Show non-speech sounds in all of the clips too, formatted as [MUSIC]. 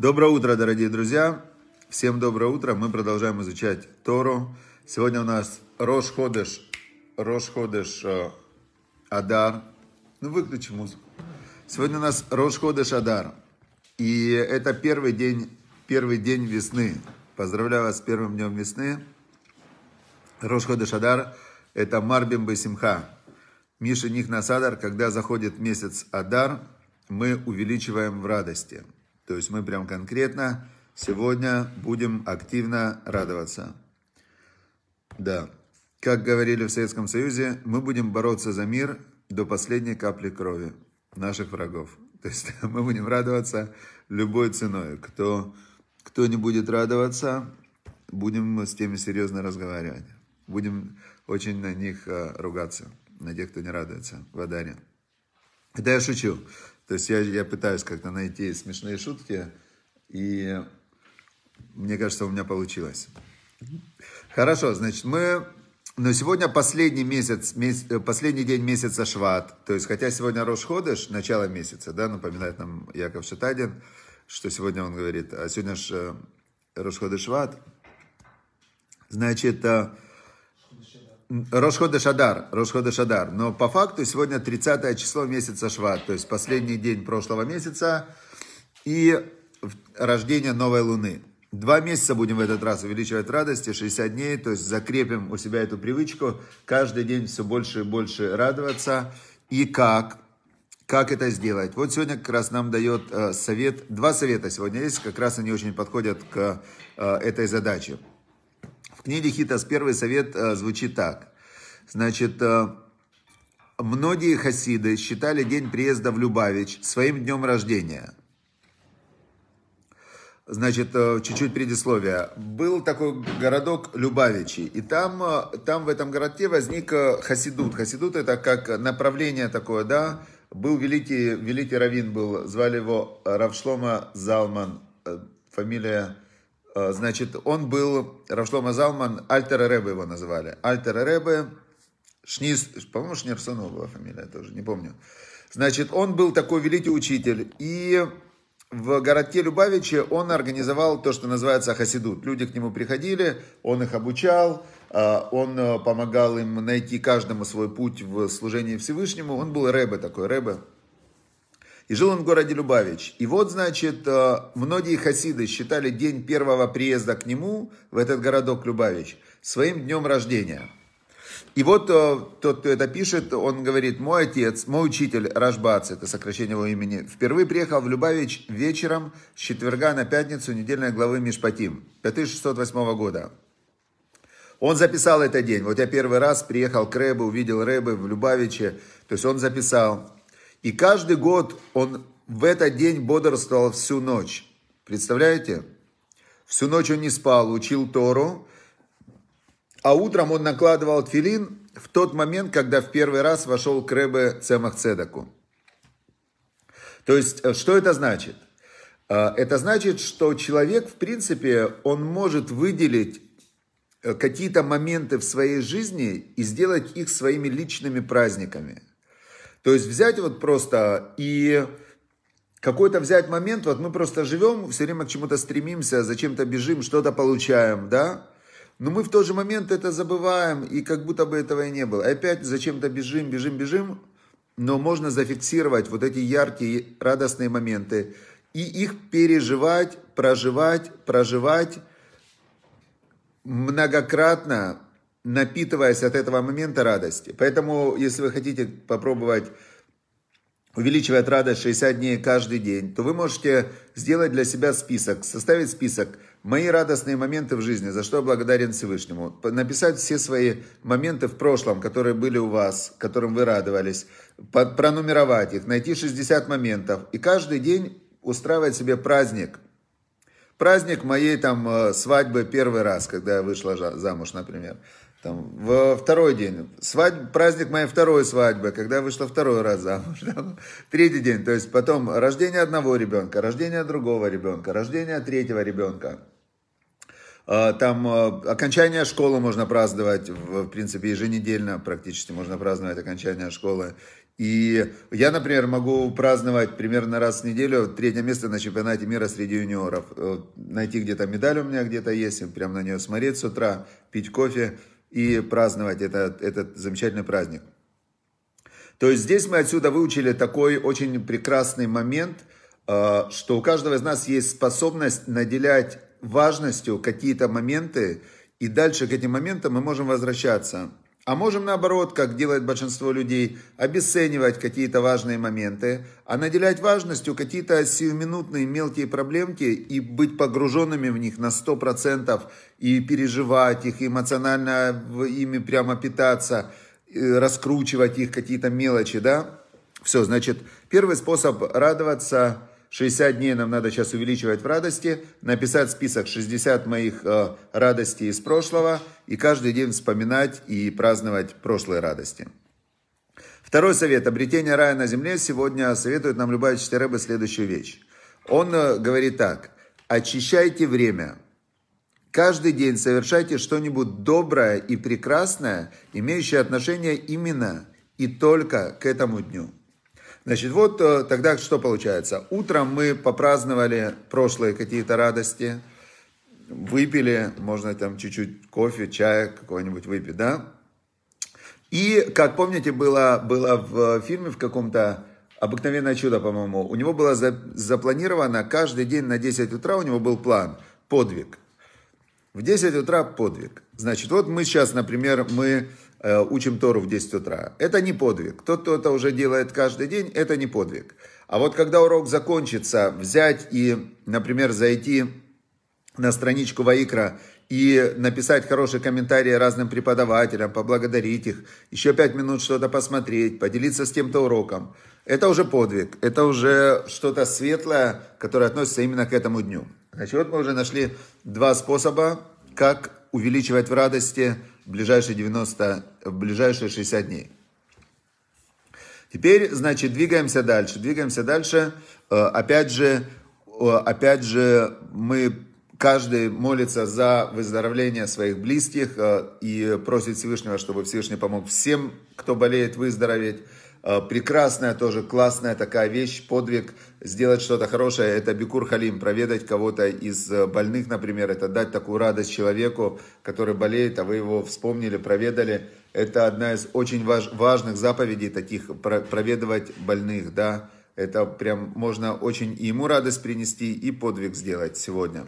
Доброе утро, дорогие друзья! Всем доброе утро! Мы продолжаем изучать Тору. Сегодня у нас Рош Ходеш, Рош Ходеш э, Адар. Ну, выключи музыку. Сегодня у нас Рош Ходеш Адар. И это первый день, первый день весны. Поздравляю вас с первым днем весны. Рош Ходеш Адар – это Марбим Бесимха. Миша них Насадар, когда заходит месяц Адар, мы увеличиваем в радости – то есть мы прям конкретно сегодня будем активно радоваться. Да, как говорили в Советском Союзе, мы будем бороться за мир до последней капли крови наших врагов. То есть [LAUGHS] мы будем радоваться любой ценой. Кто, кто не будет радоваться, будем с теми серьезно разговаривать. Будем очень на них э, ругаться, на тех, кто не радуется в Это я шучу. То есть я, я пытаюсь как-то найти смешные шутки, и мне кажется, у меня получилось. Хорошо, значит, мы... Но сегодня последний месяц, месяц э, последний день месяца Шват. То есть, хотя сегодня Рошходыш, начало месяца, да, напоминает нам Яков Шатадин, что сегодня он говорит, а сегодня же э, Рошходыш Шват. Значит, э, Рошхода Шадар, Рошхода Шадар. Но по факту сегодня 30 число месяца Шват, то есть последний день прошлого месяца и рождение новой луны. Два месяца будем в этот раз увеличивать радости, 60 дней, то есть закрепим у себя эту привычку, каждый день все больше и больше радоваться. И как? Как это сделать? Вот сегодня как раз нам дает э, совет, два совета сегодня есть, как раз они очень подходят к э, этой задаче. В книге Хитас первый совет э, звучит так. Значит, э, многие хасиды считали день приезда в Любавич своим днем рождения. Значит, э, чуть-чуть предисловия. Был такой городок Любавичи, и там, там в этом городке возник хасидут. Хасидут это как направление такое, да, был великий, великий раввин был, звали его Равшлома Залман, фамилия Э, значит, он был, Равшлома Залман, Альтер Рэбе его называли. Альтер Рэбе, Шнис, по-моему, Шнирсонова была фамилия тоже, не помню. Значит, он был такой великий учитель. И в городке Любавичи он организовал то, что называется хасидут. Люди к нему приходили, он их обучал, э, он э, помогал им найти каждому свой путь в служении Всевышнему. Он был рэбе такой, рэбе. И жил он в городе Любавич. И вот, значит, э, многие хасиды считали день первого приезда к нему в этот городок Любавич своим днем рождения. И вот э, тот, кто это пишет, он говорит, мой отец, мой учитель Рашбац, это сокращение его имени, впервые приехал в Любавич вечером с четверга на пятницу недельной главы Мишпатим, 5608 года. Он записал этот день. Вот я первый раз приехал к Рэбе, увидел Рэбе в Любавиче. То есть он записал. И каждый год он в этот день бодрствовал всю ночь. Представляете? Всю ночь он не спал, учил Тору, а утром он накладывал тфилин в тот момент, когда в первый раз вошел к Рэбе Цемах Цедаку. То есть, э, что это значит? Э, это значит, что человек, в принципе, он может выделить э, какие-то моменты в своей жизни и сделать их своими личными праздниками – то есть взять вот просто и какой-то взять момент, вот мы просто живем, все время к чему-то стремимся, зачем-то бежим, что-то получаем, да? Но мы в тот же момент это забываем, и как будто бы этого и не было. И опять зачем-то бежим, бежим, бежим, но можно зафиксировать вот эти яркие, радостные моменты и их переживать, проживать, проживать многократно, напитываясь от этого момента радости. Поэтому, если вы хотите попробовать увеличивать радость 60 дней каждый день, то вы можете сделать для себя список, составить список «Мои радостные моменты в жизни, за что я благодарен Всевышнему», написать все свои моменты в прошлом, которые были у вас, которым вы радовались, пронумеровать их, найти 60 моментов и каждый день устраивать себе праздник. Праздник моей там э, свадьбы первый раз, когда я вышла замуж, например. Там, во второй день, свадьба, праздник моей второй свадьбы, когда вышла второй раз замуж. Там, третий день, то есть потом рождение одного ребенка, рождение другого ребенка, рождение третьего ребенка. А, там а, окончание школы можно праздновать, в принципе, еженедельно практически можно праздновать окончание школы. И я, например, могу праздновать примерно раз в неделю третье место на чемпионате мира среди юниоров. Найти где-то медаль у меня где-то есть, прям на нее смотреть с утра, пить кофе, и праздновать этот, этот замечательный праздник. То есть здесь мы отсюда выучили такой очень прекрасный момент, э, что у каждого из нас есть способность наделять важностью какие-то моменты, и дальше к этим моментам мы можем возвращаться. А можем наоборот, как делает большинство людей, обесценивать какие-то важные моменты, а наделять важностью какие-то сиюминутные мелкие проблемки и быть погруженными в них на 100% и переживать их, эмоционально ими прямо питаться, раскручивать их какие-то мелочи, да? Все, значит, первый способ радоваться 60 дней нам надо сейчас увеличивать в радости, написать список 60 моих э, радостей из прошлого и каждый день вспоминать и праздновать прошлые радости. Второй совет. Обретение рая на земле сегодня советует нам Любавич Теребе следующую вещь. Он э, говорит так. Очищайте время. Каждый день совершайте что-нибудь доброе и прекрасное, имеющее отношение именно и только к этому дню. Значит, вот э, тогда что получается? Утром мы попраздновали прошлые какие-то радости, выпили, можно там чуть-чуть кофе, чая какого-нибудь выпить, да? И, как помните, было, было в фильме в каком-то «Обыкновенное чудо», по-моему, у него было за, запланировано каждый день на 10 утра у него был план, подвиг. В 10 утра подвиг. Значит, вот мы сейчас, например, мы Э, учим Тору в 10 утра. Это не подвиг. Тот, кто это уже делает каждый день, это не подвиг. А вот когда урок закончится, взять и, например, зайти на страничку Ваикра и написать хорошие комментарии разным преподавателям, поблагодарить их, еще пять минут что-то посмотреть, поделиться с тем-то уроком. Это уже подвиг, это уже что-то светлое, которое относится именно к этому дню. Значит, вот мы уже нашли два способа, как увеличивать в радости в ближайшие 90, в ближайшие 60 дней. Теперь, значит, двигаемся дальше. Двигаемся дальше. Э, опять же, опять же, мы каждый молится за выздоровление своих близких э, и просит Всевышнего, чтобы Всевышний помог всем, кто болеет, выздороветь. Э, прекрасная тоже, классная такая вещь, подвиг, сделать что-то хорошее, это Бикур Халим, проведать кого-то из э, больных, например, это дать такую радость человеку, который болеет, а вы его вспомнили, проведали. Это одна из очень важ, важных заповедей таких, проведывать больных, да. Это прям можно очень и ему радость принести, и подвиг сделать сегодня.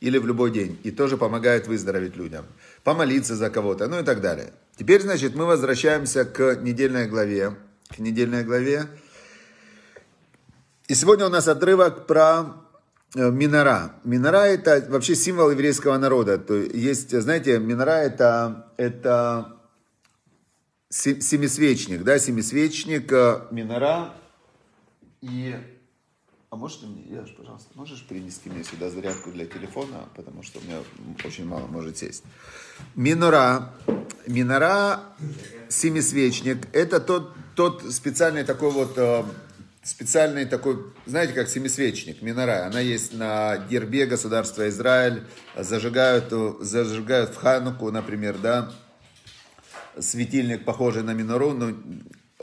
Или в любой день. И тоже помогает выздороветь людям. Помолиться за кого-то, ну и так далее. Теперь, значит, мы возвращаемся к недельной главе. К недельной главе. И сегодня у нас отрывок про э, Минора. Минора – это вообще символ еврейского народа. То есть, знаете, минора – это, это семисвечник, да, семисвечник, э, минора. И а можешь ты мне, Яш, пожалуйста, можешь принести мне сюда зарядку для телефона, потому что у меня очень мало может сесть. Минора. Минора, семисвечник, это тот, тот специальный такой вот, э, специальный такой, знаете, как семисвечник, минора. Она есть на гербе государства Израиль, зажигают, зажигают в Хануку, например, да, светильник, похожий на минору, но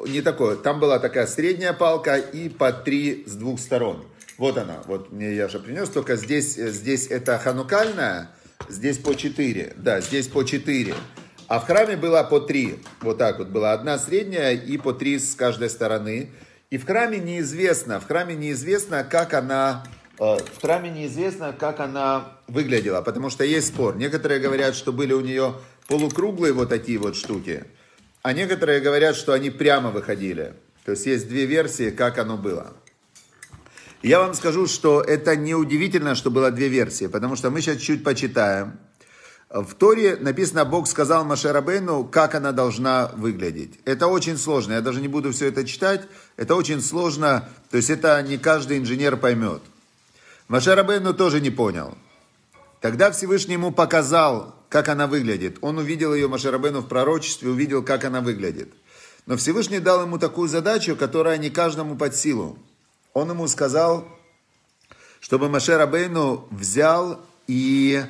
не такое. Там была такая средняя палка и по три с двух сторон. Вот она, вот мне я же принес, только здесь, э, здесь это ханукальная, здесь по четыре, да, здесь по четыре. А в храме была по три, вот так вот была одна средняя и по три с каждой стороны. И в храме неизвестно, в храме неизвестно, как она, э, в храме неизвестно, как она выглядела, потому что есть спор. Некоторые говорят, что были у нее полукруглые вот такие вот штуки, а некоторые говорят, что они прямо выходили. То есть есть две версии, как оно было. Я вам скажу, что это неудивительно, что было две версии, потому что мы сейчас чуть почитаем. В Торе написано, Бог сказал Маше как она должна выглядеть. Это очень сложно, я даже не буду все это читать. Это очень сложно, то есть это не каждый инженер поймет. Маше тоже не понял. Тогда Всевышний ему показал как она выглядит. Он увидел ее Машарабену в пророчестве, увидел, как она выглядит. Но Всевышний дал ему такую задачу, которая не каждому под силу. Он ему сказал, чтобы Маше Рабейну взял и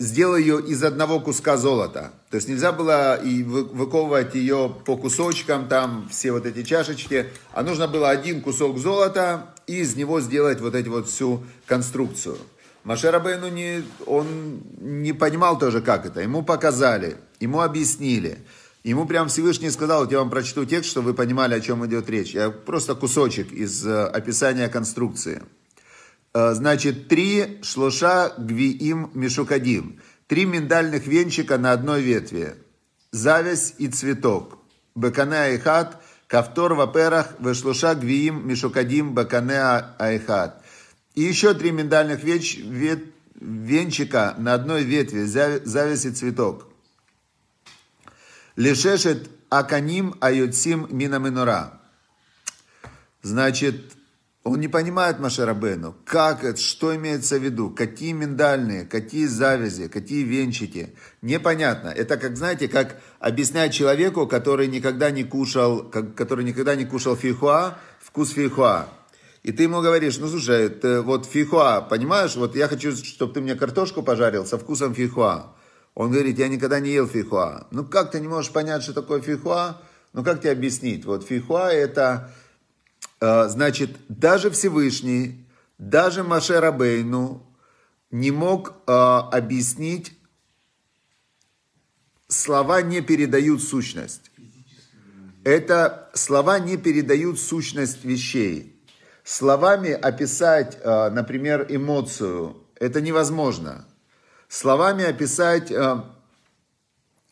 сделал ее из одного куска золота. То есть нельзя было и выковывать ее по кусочкам, там все вот эти чашечки, а нужно было один кусок золота и из него сделать вот эти вот всю конструкцию – Машерабейну не, он не понимал тоже, как это. Ему показали, ему объяснили. Ему прям Всевышний сказал, вот я вам прочту текст, чтобы вы понимали, о чем идет речь. Я просто кусочек из э, описания конструкции. Э, значит, три шлуша гвиим мишукадим. Три миндальных венчика на одной ветви. Зависть и цветок. Бекане айхат, кавтор ваперах, вешлуша гвиим мишукадим бекане айхат. И еще три миндальных веч, вет, венчика на одной ветви, завязи цветок. Лишешет аканим аютсим мина минора. Значит, он не понимает Машарабену, как это, что имеется в виду, какие миндальные, какие завязи, какие венчики. Непонятно. Это как, знаете, как объяснять человеку, который никогда не кушал, который никогда не кушал фейхуа, вкус фейхуа. И ты ему говоришь, ну слушай, ты, вот фихуа, понимаешь, вот я хочу, чтобы ты мне картошку пожарил со вкусом фихуа. Он говорит, я никогда не ел фихуа. Ну как ты не можешь понять, что такое фихуа? Ну как тебе объяснить? Вот фихуа это, э, значит, даже Всевышний, даже Маше Рабейну не мог э, объяснить, слова не передают сущность. Это слова не передают сущность вещей. Словами описать, э, например, эмоцию, это невозможно. Словами описать э,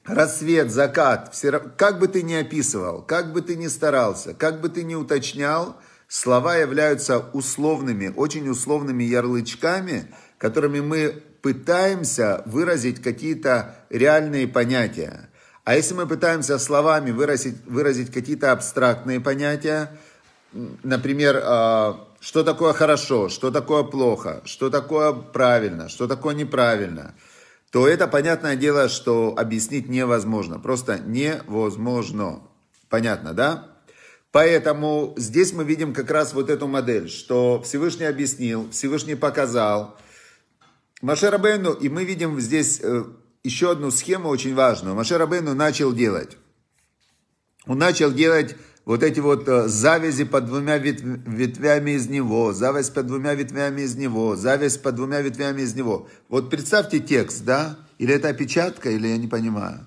рассвет, закат, как бы ты ни описывал, как бы ты ни старался, как бы ты ни уточнял, слова являются условными, очень условными ярлычками, которыми мы пытаемся выразить какие-то реальные понятия. А если мы пытаемся словами выразить, выразить какие-то абстрактные понятия, например, а, что такое хорошо, что такое плохо, что такое правильно, что такое неправильно, то это понятное дело, что объяснить невозможно. Просто невозможно. Понятно, да? Поэтому здесь мы видим как раз вот эту модель, что Всевышний объяснил, Всевышний показал. Машерабейну, и мы видим здесь э, еще одну схему очень важную. Машерабейну начал делать. Он начал делать вот эти вот э, завязи под двумя ветвями из него, завязь под двумя ветвями из него, завязь под двумя ветвями из него. Вот представьте текст, да? Или это опечатка, или я не понимаю.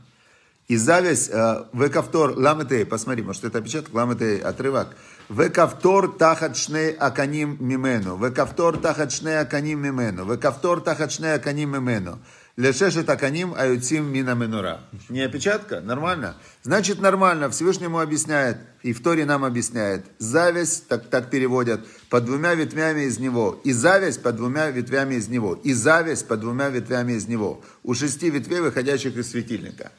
И завязь, э, в кавтор, ламетей, посмотри, может это опечатка, ламетей, отрывок. В кавтор тахат шней аканим мимену, в кавтор тахат шней аканим мимену, в кавтор тахат аканим мимену. Лешеша таканим аютсим мина минура. Не опечатка? Нормально? Значит, нормально. Всевышнему объясняет, и в Торе нам объясняет. Зависть, так, так переводят, под двумя ветвями из него. И зависть под двумя ветвями из него. И зависть под двумя ветвями из него. У шести ветвей, выходящих из светильника.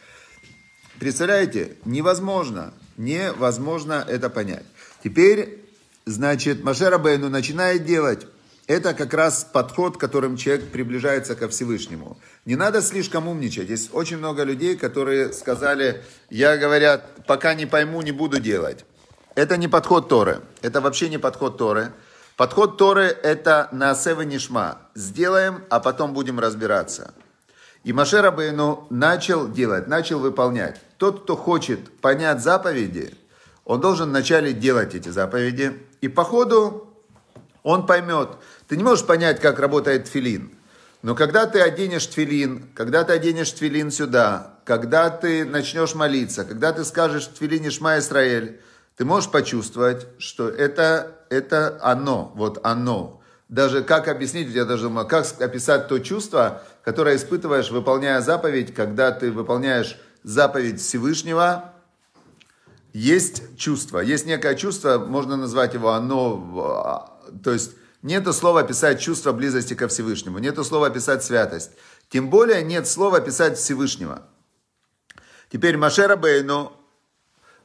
Представляете? Невозможно. Невозможно это понять. Теперь, значит, Машера Бейну начинает делать это как раз подход, которым человек приближается ко Всевышнему. Не надо слишком умничать. Есть очень много людей, которые сказали, я, говорят, пока не пойму, не буду делать. Это не подход Торы. Это вообще не подход Торы. Подход Торы – это на Нишма. Сделаем, а потом будем разбираться. И Маше Рабейну начал делать, начал выполнять. Тот, кто хочет понять заповеди, он должен вначале делать эти заповеди. И по ходу он поймет – ты не можешь понять, как работает тфилин, Но когда ты оденешь твилин, когда ты оденешь твилин сюда, когда ты начнешь молиться, когда ты скажешь твилин Ишма Исраэль, ты можешь почувствовать, что это, это оно, вот оно. Даже как объяснить, я даже думаю, как описать то чувство, которое испытываешь, выполняя заповедь, когда ты выполняешь заповедь Всевышнего, есть чувство, есть некое чувство, можно назвать его оно, а, то есть Нету слова описать чувство близости ко Всевышнему. Нету слова описать святость. Тем более нет слова описать Всевышнего. Теперь Машера Бейну,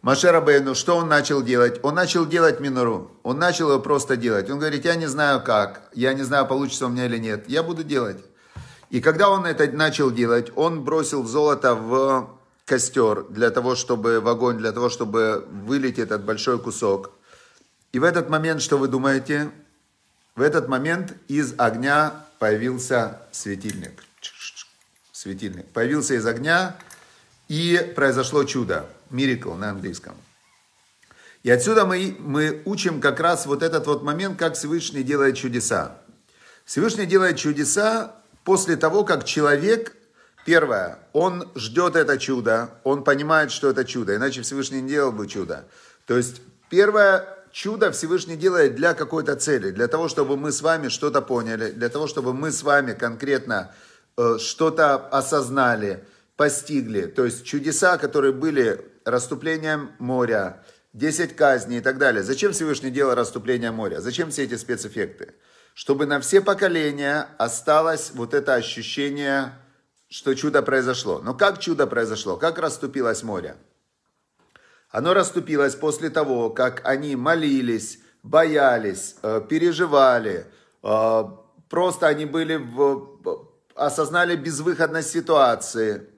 Машера Бейну, что он начал делать? Он начал делать минору. Он начал его просто делать. Он говорит, я не знаю как, я не знаю, получится у меня или нет. Я буду делать. И когда он это начал делать, он бросил золото в костер для того, чтобы в огонь, для того, чтобы вылететь этот большой кусок. И в этот момент, что вы думаете? В этот момент из огня появился светильник. Светильник. Появился из огня, и произошло чудо. miracle на английском. И отсюда мы, мы учим как раз вот этот вот момент, как Всевышний делает чудеса. Всевышний делает чудеса после того, как человек, первое, он ждет это чудо, он понимает, что это чудо, иначе Всевышний не делал бы чудо. То есть первое, чудо Всевышний делает для какой-то цели, для того, чтобы мы с вами что-то поняли, для того, чтобы мы с вами конкретно э, что-то осознали, постигли. То есть чудеса, которые были расступлением моря, 10 казней и так далее. Зачем Всевышний делал расступление моря? Зачем все эти спецэффекты? Чтобы на все поколения осталось вот это ощущение, что чудо произошло. Но как чудо произошло? Как расступилось море? Оно расступилось после того, как они молились, боялись, э, переживали. Э, просто они были в, э, осознали безвыходность ситуации.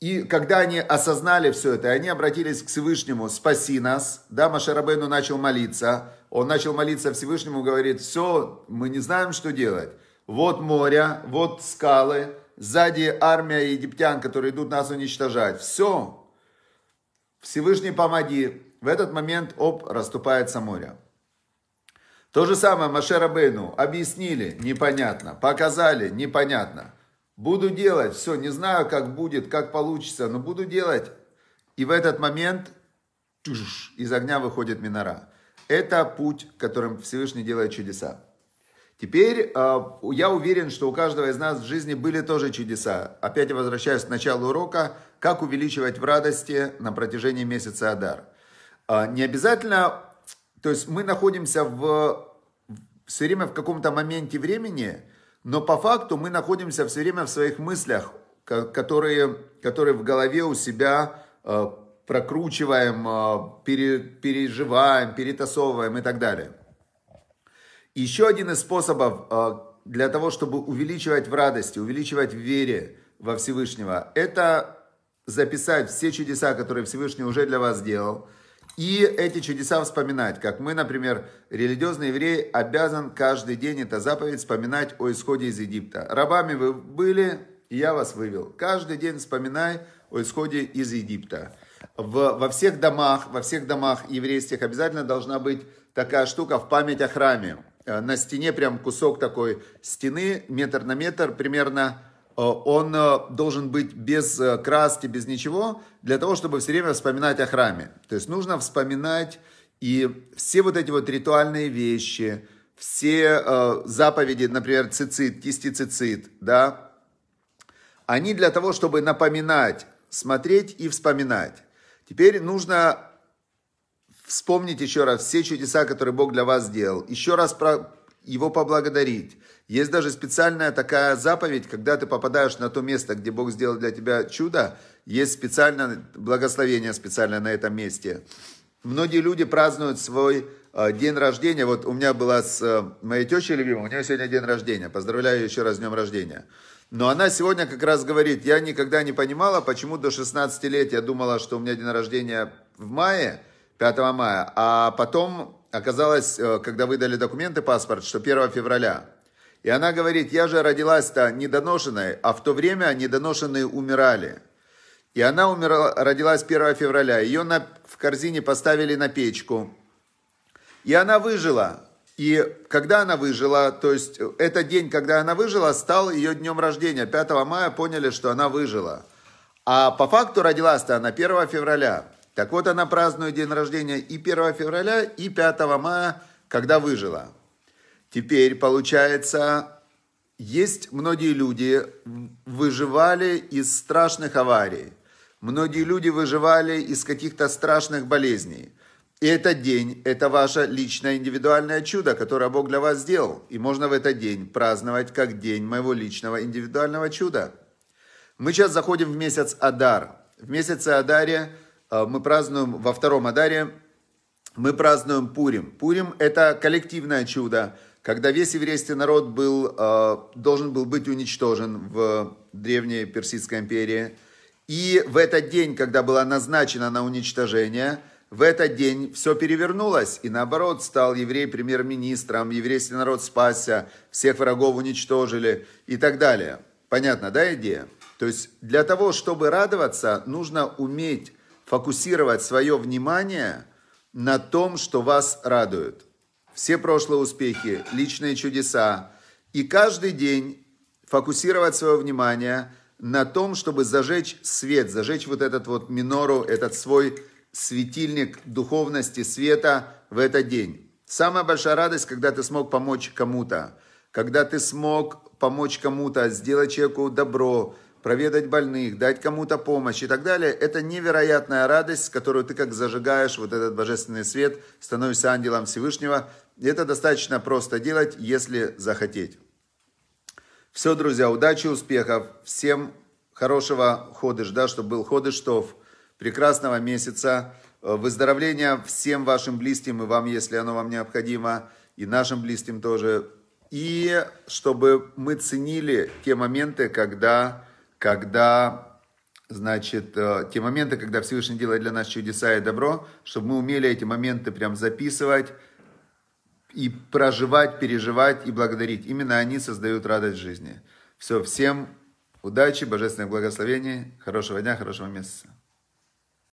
И когда они осознали все это, они обратились к Всевышнему, спаси нас. Да, Машарабейну начал молиться. Он начал молиться Всевышнему, говорит, все, мы не знаем, что делать. Вот море, вот скалы, сзади армия египтян, которые идут нас уничтожать. Все, Всевышний помоги. В этот момент, оп, расступается море. То же самое Машера Бейну объяснили, непонятно, показали, непонятно. Буду делать, все, не знаю, как будет, как получится, но буду делать. И в этот момент тюш, из огня выходит минора. Это путь, которым Всевышний делает чудеса. Теперь а, я уверен, что у каждого из нас в жизни были тоже чудеса. Опять возвращаюсь к началу урока – как увеличивать в радости на протяжении месяца Адар? А, не обязательно, то есть мы находимся в, все время в каком-то моменте времени, но по факту мы находимся все время в своих мыслях, которые, которые в голове у себя а, прокручиваем, а, пере, переживаем, перетасовываем и так далее. Еще один из способов для того, чтобы увеличивать в радости, увеличивать в вере во Всевышнего, это записать все чудеса, которые Всевышний уже для вас сделал, и эти чудеса вспоминать. Как мы, например, религиозный еврей обязан каждый день, это заповедь, вспоминать о исходе из Египта. Рабами вы были, и я вас вывел. Каждый день вспоминай о исходе из Египта. В, во всех домах, во всех домах еврейских обязательно должна быть такая штука в память о храме. Э, на стене прям кусок такой стены, метр на метр, примерно Э, он э, должен быть без э, краски, без ничего, для того, чтобы все время вспоминать о храме. То есть нужно вспоминать и все вот эти вот ритуальные вещи, все заповеди, например, цицит, кисти цицит, да, они для того, чтобы напоминать, смотреть и вспоминать. Теперь нужно вспомнить еще раз все чудеса, которые Бог для вас сделал. Еще раз про, его поблагодарить. Есть даже специальная такая заповедь, когда ты попадаешь на то место, где Бог сделал для тебя чудо, есть специальное благословение специально на этом месте. Многие люди празднуют свой э, день рождения. Вот у меня была с э, моей тещей любимой, у нее сегодня день рождения. Поздравляю еще раз с днем рождения. Но она сегодня как раз говорит, я никогда не понимала, почему до 16 лет я думала, что у меня день рождения в мае, 5 мая, а потом оказалось, э, когда выдали документы, паспорт, что 1 февраля. И она говорит, я же родилась-то недоношенной, а в то время недоношенные умирали. И она умерла, родилась 1 февраля. Ее на, в корзине поставили на печку. И она выжила. И когда она выжила, то есть э, этот день, когда она выжила, стал ее днем рождения. 5 мая поняли, что она выжила. А по факту родилась-то она 1 февраля. Так вот, она празднует день рождения и 1 февраля, и 5 мая, когда выжила. Теперь, получается, есть многие люди выживали из страшных аварий. Многие люди выживали из каких-то страшных болезней. И этот день – это ваше личное индивидуальное чудо, которое Бог для вас сделал. И можно в этот день праздновать как день моего личного индивидуального чуда. Мы сейчас заходим в месяц Адар. В месяце Адаре – Э, мы празднуем во втором Адаре, мы празднуем Пурим. Пурим – это коллективное чудо, когда весь еврейский народ был, э, должен был быть уничтожен в древней Персидской империи. И в этот день, когда была назначена на уничтожение, в этот день все перевернулось, и наоборот, стал еврей премьер-министром, еврейский народ спасся, всех врагов уничтожили и так далее. Понятно, да, идея? То есть для того, чтобы радоваться, нужно уметь фокусировать свое внимание на том, что вас радует. Все прошлые успехи, личные чудеса. И каждый день фокусировать свое внимание на том, чтобы зажечь свет, зажечь вот этот вот минору, этот свой светильник духовности, света в этот день. Самая большая радость, когда ты смог помочь кому-то, когда ты смог помочь кому-то, сделать человеку добро, проведать больных, дать кому-то помощь и так далее, это невероятная радость, с которой ты как зажигаешь вот этот божественный свет, становишься ангелом Всевышнего. это достаточно просто делать, если захотеть. Все, друзья, удачи, успехов, всем хорошего ходыш, да, чтобы был ходыштов, прекрасного месяца, э, выздоровления всем вашим близким и вам, если оно вам необходимо, и нашим близким тоже. И чтобы мы ценили те моменты, когда когда, значит, э, те моменты, когда Всевышний делает для нас чудеса и добро, чтобы мы умели эти моменты прям записывать и проживать, переживать и благодарить. Именно они создают радость жизни. Все, всем удачи, божественных благословений, хорошего дня, хорошего месяца.